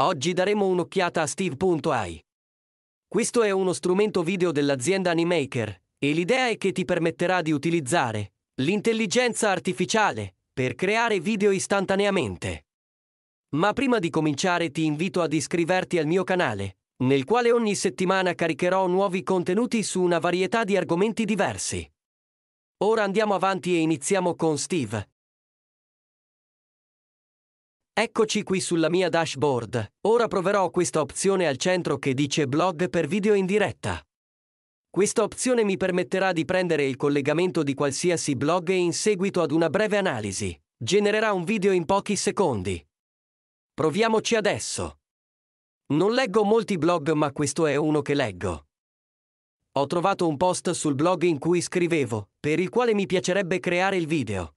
Oggi daremo un'occhiata a Steve.ai. Questo è uno strumento video dell'azienda Animaker, e l'idea è che ti permetterà di utilizzare l'intelligenza artificiale per creare video istantaneamente. Ma prima di cominciare ti invito ad iscriverti al mio canale, nel quale ogni settimana caricherò nuovi contenuti su una varietà di argomenti diversi. Ora andiamo avanti e iniziamo con Steve, Eccoci qui sulla mia dashboard. Ora proverò questa opzione al centro che dice blog per video in diretta. Questa opzione mi permetterà di prendere il collegamento di qualsiasi blog e in seguito ad una breve analisi. Genererà un video in pochi secondi. Proviamoci adesso. Non leggo molti blog ma questo è uno che leggo. Ho trovato un post sul blog in cui scrivevo, per il quale mi piacerebbe creare il video.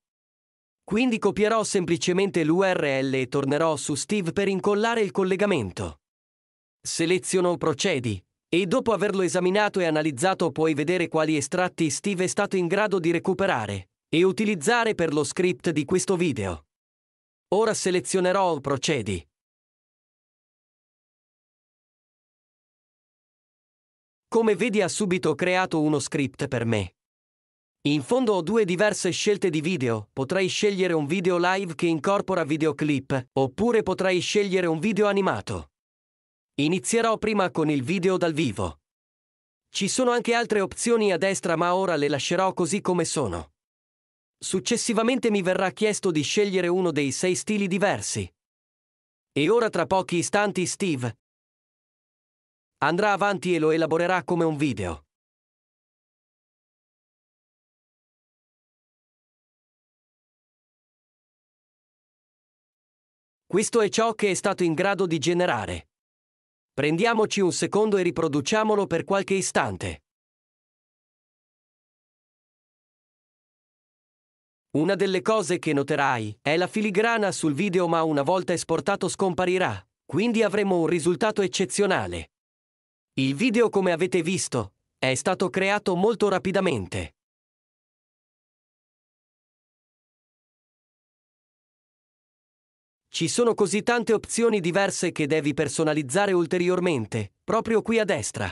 Quindi copierò semplicemente l'URL e tornerò su Steve per incollare il collegamento. Seleziono Procedi e dopo averlo esaminato e analizzato puoi vedere quali estratti Steve è stato in grado di recuperare e utilizzare per lo script di questo video. Ora selezionerò Procedi. Come vedi ha subito creato uno script per me. In fondo ho due diverse scelte di video, potrei scegliere un video live che incorpora videoclip, oppure potrei scegliere un video animato. Inizierò prima con il video dal vivo. Ci sono anche altre opzioni a destra ma ora le lascerò così come sono. Successivamente mi verrà chiesto di scegliere uno dei sei stili diversi. E ora tra pochi istanti Steve andrà avanti e lo elaborerà come un video. Questo è ciò che è stato in grado di generare. Prendiamoci un secondo e riproduciamolo per qualche istante. Una delle cose che noterai è la filigrana sul video ma una volta esportato scomparirà, quindi avremo un risultato eccezionale. Il video come avete visto è stato creato molto rapidamente. Ci sono così tante opzioni diverse che devi personalizzare ulteriormente, proprio qui a destra.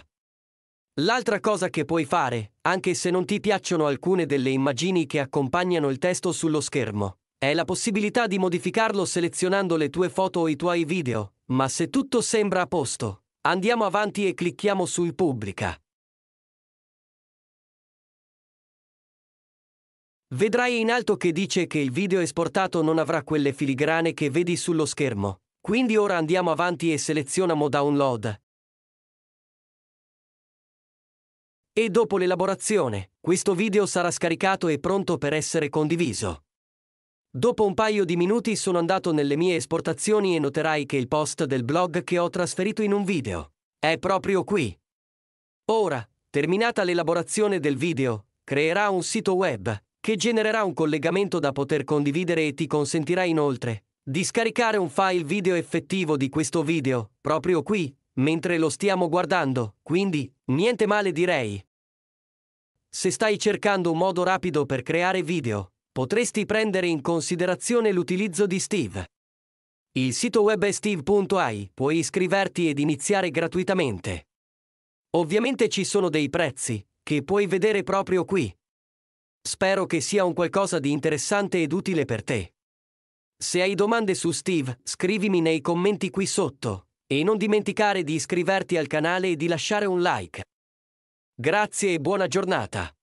L'altra cosa che puoi fare, anche se non ti piacciono alcune delle immagini che accompagnano il testo sullo schermo, è la possibilità di modificarlo selezionando le tue foto o i tuoi video, ma se tutto sembra a posto, andiamo avanti e clicchiamo sul pubblica. Vedrai in alto che dice che il video esportato non avrà quelle filigrane che vedi sullo schermo. Quindi ora andiamo avanti e selezioniamo Download. E dopo l'elaborazione, questo video sarà scaricato e pronto per essere condiviso. Dopo un paio di minuti sono andato nelle mie esportazioni e noterai che il post del blog che ho trasferito in un video è proprio qui. Ora, terminata l'elaborazione del video, creerà un sito web che genererà un collegamento da poter condividere e ti consentirà inoltre di scaricare un file video effettivo di questo video, proprio qui, mentre lo stiamo guardando, quindi niente male direi. Se stai cercando un modo rapido per creare video, potresti prendere in considerazione l'utilizzo di Steve. Il sito web è steve.ai, puoi iscriverti ed iniziare gratuitamente. Ovviamente ci sono dei prezzi, che puoi vedere proprio qui. Spero che sia un qualcosa di interessante ed utile per te. Se hai domande su Steve, scrivimi nei commenti qui sotto. E non dimenticare di iscriverti al canale e di lasciare un like. Grazie e buona giornata.